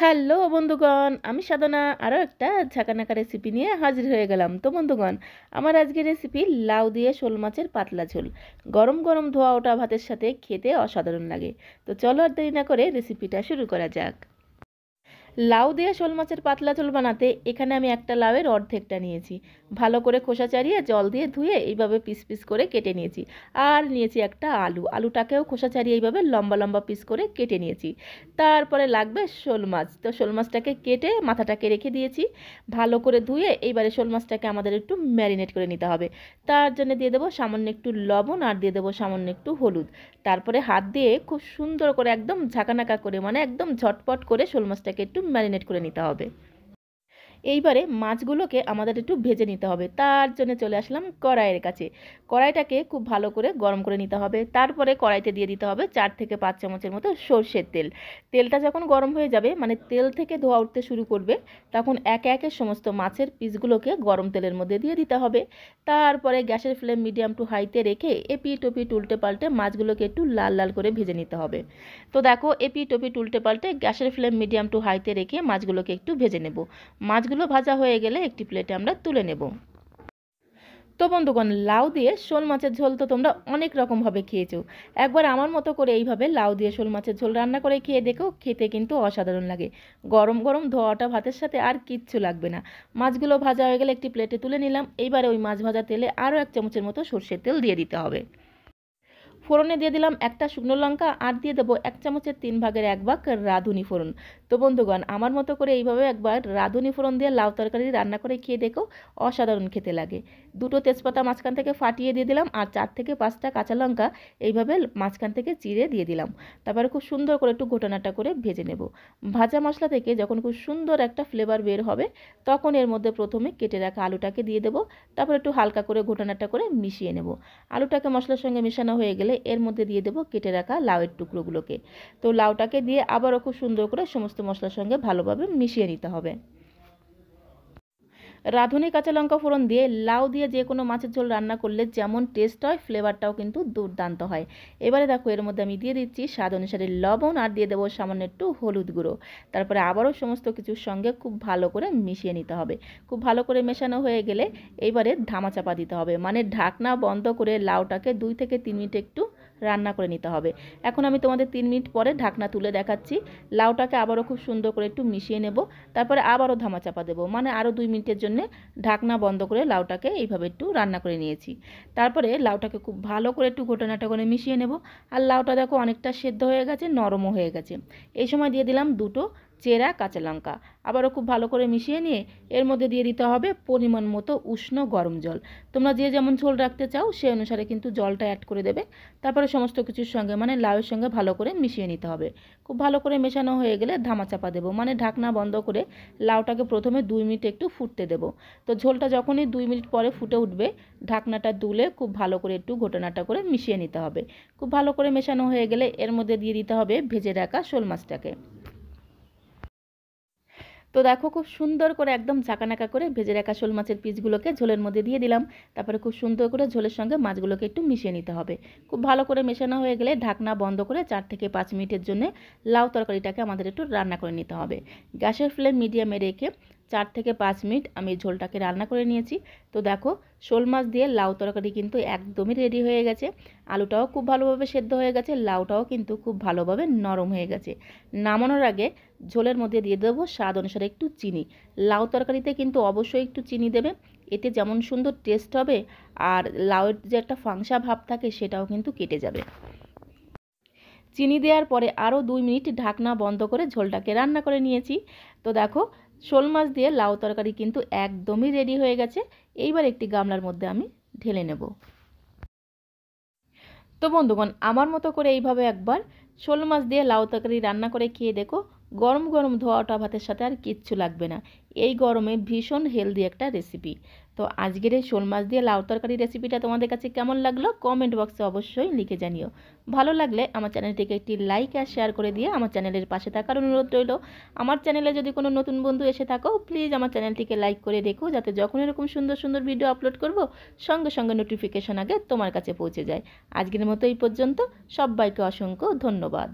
hello বন্ধুগণ আমি সাধনা আরও একটা ঝাঁকানাকা রেসিপি নিয়ে হাজির হয়ে গেলাম তো বন্ধুগণ আমার আজকের রেসিপি লাউ দিয়ে শোল মাছের পাতলা ঝোল গরম গরম ধোয়া ওটা ভাতের সাথে খেতে অসাধারণ লাগে তো চলো আর দেরি না করে রেসিপিটা শুরু করা যাক লাউ দিয়ে শোল মাছের পাতলা ঝোল বানাতে এখানে আমি একটা লাউয়ের অর্ধেকটা নিয়েছি ভালো করে খোসা চারিয়ে জল দিয়ে ধুয়ে এইভাবে পিস পিস করে কেটে নিয়েছি আর নিয়েছি একটা আলু আলুটাকেও খোসা ছাড়িয়ে এইভাবে লম্বা লম্বা পিস করে কেটে নিয়েছি তারপরে লাগবে শোল মাছ তো শোল মাছটাকে কেটে মাথাটাকে রেখে দিয়েছি ভালো করে ধুয়ে এইবারে শোল মাছটাকে আমাদের একটু ম্যারিনেট করে নিতে হবে তার জন্য দিয়ে দেবো সামান্য একটু লবণ আর দিয়ে দেবো সামান্য একটু হলুদ তারপরে হাত দিয়ে খুব সুন্দর করে একদম ঝাঁকানাকা করে মানে একদম ঝটপট করে শোল মাছটাকে একটু ম্যারিনেট করে নিতে হবে এইবারে মাছগুলোকে আমাদের একটু ভেজে নিতে হবে তার জন্য চলে আসলাম কড়াইয়ের কাছে কড়াইটাকে খুব ভালো করে গরম করে নিতে হবে তারপরে কড়াইতে দিয়ে দিতে হবে চার থেকে পাঁচ চামচের মতো সর্ষের তেল তেলটা যখন গরম হয়ে যাবে মানে তেল থেকে ধোয়া উঠতে শুরু করবে তখন একে একে সমস্ত মাছের পিসগুলোকে গরম তেলের মধ্যে দিয়ে দিতে হবে তারপরে গ্যাসের ফ্লেম মিডিয়াম টু হাইতে রেখে এপি টপি টুলটে পাল্টে মাছগুলোকে একটু লাল লাল করে ভেজে নিতে হবে তো দেখো এপি টপি টুলটে পাল্টে গ্যাসের ফ্লেম মিডিয়াম টু হাইতে রেখে মাছগুলোকে একটু ভেজে নেব মাছগুলো মাছগুলো ভাজা হয়ে গেলে একটি প্লেটে আমরা তুলে নেব তো বন্ধুগণ লাউ দিয়ে শোল মাছের ঝোল তো তোমরা অনেক রকমভাবে খেয়েছো একবার আমার মতো করে এইভাবে লাউ দিয়ে শোল মাছের ঝোল রান্না করে খেয়ে দেখো খেতে কিন্তু অসাধারণ লাগে গরম গরম ধোয়াটা ভাতের সাথে আর কিচ্ছু লাগবে না মাছগুলো ভাজা হয়ে গেলে একটি প্লেটে তুলে নিলাম এইবারে ওই মাছ ভাজা তেলে আরও এক চামচের মতো সর্ষের তেল দিয়ে দিতে হবে ফোড়নে দিয়ে দিলাম একটা শুকনো লঙ্কা আর দিয়ে দেবো এক চামচের তিন ভাগের এক ভাগ রাঁধুনি ফোড়ন তো বন্ধুগণ আমার মতো করে এইভাবে একবার রাঁধুনি ফোড়ন দিয়ে লাউ তরকারি রান্না করে খেয়ে দেখো অসাধারণ খেতে লাগে দুটো তেজপাতা মাঝখান থেকে ফাটিয়ে দিয়ে দিলাম আর চার থেকে পাঁচটা কাঁচা লঙ্কা এইভাবে মাঝখান থেকে চিড়ে দিয়ে দিলাম তারপরে খুব সুন্দর করে একটু ঘটনাটা করে ভেজে নেব ভাজা মশলা থেকে যখন খুব সুন্দর একটা ফ্লেভার বের হবে তখন এর মধ্যে প্রথমে কেটে রাখা আলুটাকে দিয়ে দেবো তারপর একটু হালকা করে ঘটনাটা করে মিশিয়ে নেব আলুটাকে মশলার সঙ্গে মেশানো হয়ে গেলে এর মধ্যে দিয়ে দেবো কেটে রাখা লাউয়ের টুকরোগুলোকে তো লাউটাকে দিয়ে আবারও খুব সুন্দর করে সমস্ত মশলার সঙ্গে ভালোভাবে মিশিয়ে নিতে হবে রাঁধুনি কাঁচা লঙ্কা ফোড়ন দিয়ে লাউ দিয়ে যে কোনো মাছের ঝোল রান্না করলে যেমন টেস্ট হয় ফ্লেভারটাও কিন্তু দুর্দান্ত হয় এবারে দেখো এর মধ্যে আমি দিয়ে দিচ্ছি স্বাদ অনুসারে লবণ আর দিয়ে দেবো সামান্য একটু হলুদ গুঁড়ো তারপরে আবারও সমস্ত কিছুর সঙ্গে খুব ভালো করে মিশিয়ে নিতে হবে খুব ভালো করে মেশানো হয়ে গেলে এইবারে ধামাচাপা দিতে হবে মানে ঢাকনা বন্ধ করে লাউটাকে দুই থেকে তিন মিনিট একটু রান্না করে নিতে হবে এখন আমি তোমাদের তিন মিনিট পরে ঢাকনা তুলে দেখাচ্ছি লাউটাকে আবারও খুব সুন্দর করে একটু মিশিয়ে নেব তারপরে আবারও ধামাচাপা দেবো মানে আরও দুই মিনিটের জন্য ঢাকনা বন্ধ করে লাউটাকে এইভাবে একটু রান্না করে নিয়েছি তারপরে লাউটাকে খুব ভালো করে একটু ঘটনাটা করে মিশিয়ে নেব আর লাউটা দেখো অনেকটা সেদ্ধ হয়ে গেছে নরমও হয়ে গেছে এই সময় দিয়ে দিলাম দুটো চেরা কাঁচা লঙ্কা আবারও খুব ভালো করে মিশিয়ে নিয়ে এর মধ্যে দিয়ে দিতে হবে পরিমাণ মতো উষ্ণ গরম জল তোমরা যে যেমন ঝোল রাখতে চাও সে অনুসারে কিন্তু জলটা অ্যাড করে দেবে তারপরে সমস্ত কিছুর সঙ্গে মানে লাউয়ের সঙ্গে ভালো করে মিশিয়ে নিতে হবে খুব ভালো করে মেশানো হয়ে গেলে ধামা চাপা দেবো মানে ঢাকনা বন্ধ করে লাউটাকে প্রথমে দুই মিনিট একটু ফুটতে দেবো তো ঝোলটা যখনই দুই মিনিট পরে ফুটে উঠবে ঢাকনাটা দুলে খুব ভালো করে একটু ঘটনাটা করে মিশিয়ে নিতে হবে খুব ভালো করে মেশানো হয়ে গেলে এর মধ্যে দিয়ে দিতে হবে ভেজে রাখা শোল মাছটাকে তো দেখো খুব সুন্দর করে একদম ঝাঁকানাকা করে ভেজে রাখা শোল মাছের পিসগুলোকে ঝোলের মধ্যে দিয়ে দিলাম তারপরে খুব সুন্দর করে ঝোলের সঙ্গে মাছগুলোকে একটু মিশিয়ে নিতে হবে খুব ভালো করে মেশানো হয়ে গেলে ঢাকনা বন্ধ করে চার থেকে পাঁচ মিনিটের জন্য লাউ তরকারিটাকে আমাদের একটু রান্না করে নিতে হবে গ্যাসের ফ্লেম মিডিয়ামে রেখে চার থেকে পাঁচ মিনিট আমি ঝোলটাকে রান্না করে নিয়েছি তো দেখো শোল মাছ দিয়ে লাউ তরকারি কিন্তু একদমই রেডি হয়ে গেছে আলুটাও খুব ভালোভাবে সেদ্ধ হয়ে গেছে লাউটাও কিন্তু খুব ভালোভাবে নরম হয়ে গেছে নামানোর আগে ঝোলের মধ্যে দিয়ে দেবো স্বাদ অনুসারে একটু চিনি লাউ তরকারিতে কিন্তু অবশ্যই একটু চিনি দেবে এতে যেমন সুন্দর টেস্ট হবে আর লাউয়ের যে একটা ফাংসা ভাব থাকে সেটাও কিন্তু কেটে যাবে চিনি দেওয়ার পরে আরও দুই মিনিট ঢাকনা বন্ধ করে ঝোলটাকে রান্না করে নিয়েছি তো দেখো শোল মাছ দিয়ে লাউ তরকারি কিন্তু একদমই রেডি হয়ে গেছে এইবার একটি গামলার মধ্যে আমি ঢেলে নেব তো বন্ধুগণ আমার মতো করে এইভাবে একবার শোল মাছ দিয়ে লাউ তরকারি রান্না করে খেয়ে দেখো গরম গরম ধোয়াটা ভাতের সাথে আর কিচ্ছু লাগবে না এই গরমে ভীষণ হেলদি একটা রেসিপি তো আজকের এই শোল মাছ দিয়ে লাউ তরকারি রেসিপিটা তোমাদের কাছে কেমন লাগলো কমেন্ট বক্সে অবশ্যই লিখে জানিও ভালো লাগলে আমার চ্যানেলটিকে একটি লাইক আর শেয়ার করে দিয়ে আমার চ্যানেলের পাশে থাকার অনুরোধ রইল আমার চ্যানেলে যদি কোনো নতুন বন্ধু এসে থাকো প্লিজ আমার চ্যানেলটিকে লাইক করে রেখো যাতে যখন এরকম সুন্দর সুন্দর ভিডিও আপলোড করব সঙ্গে সঙ্গে নোটিফিকেশন আগে তোমার কাছে পৌঁছে যায় আজকের মতো এই পর্যন্ত সবাইকে অসংখ্য ধন্যবাদ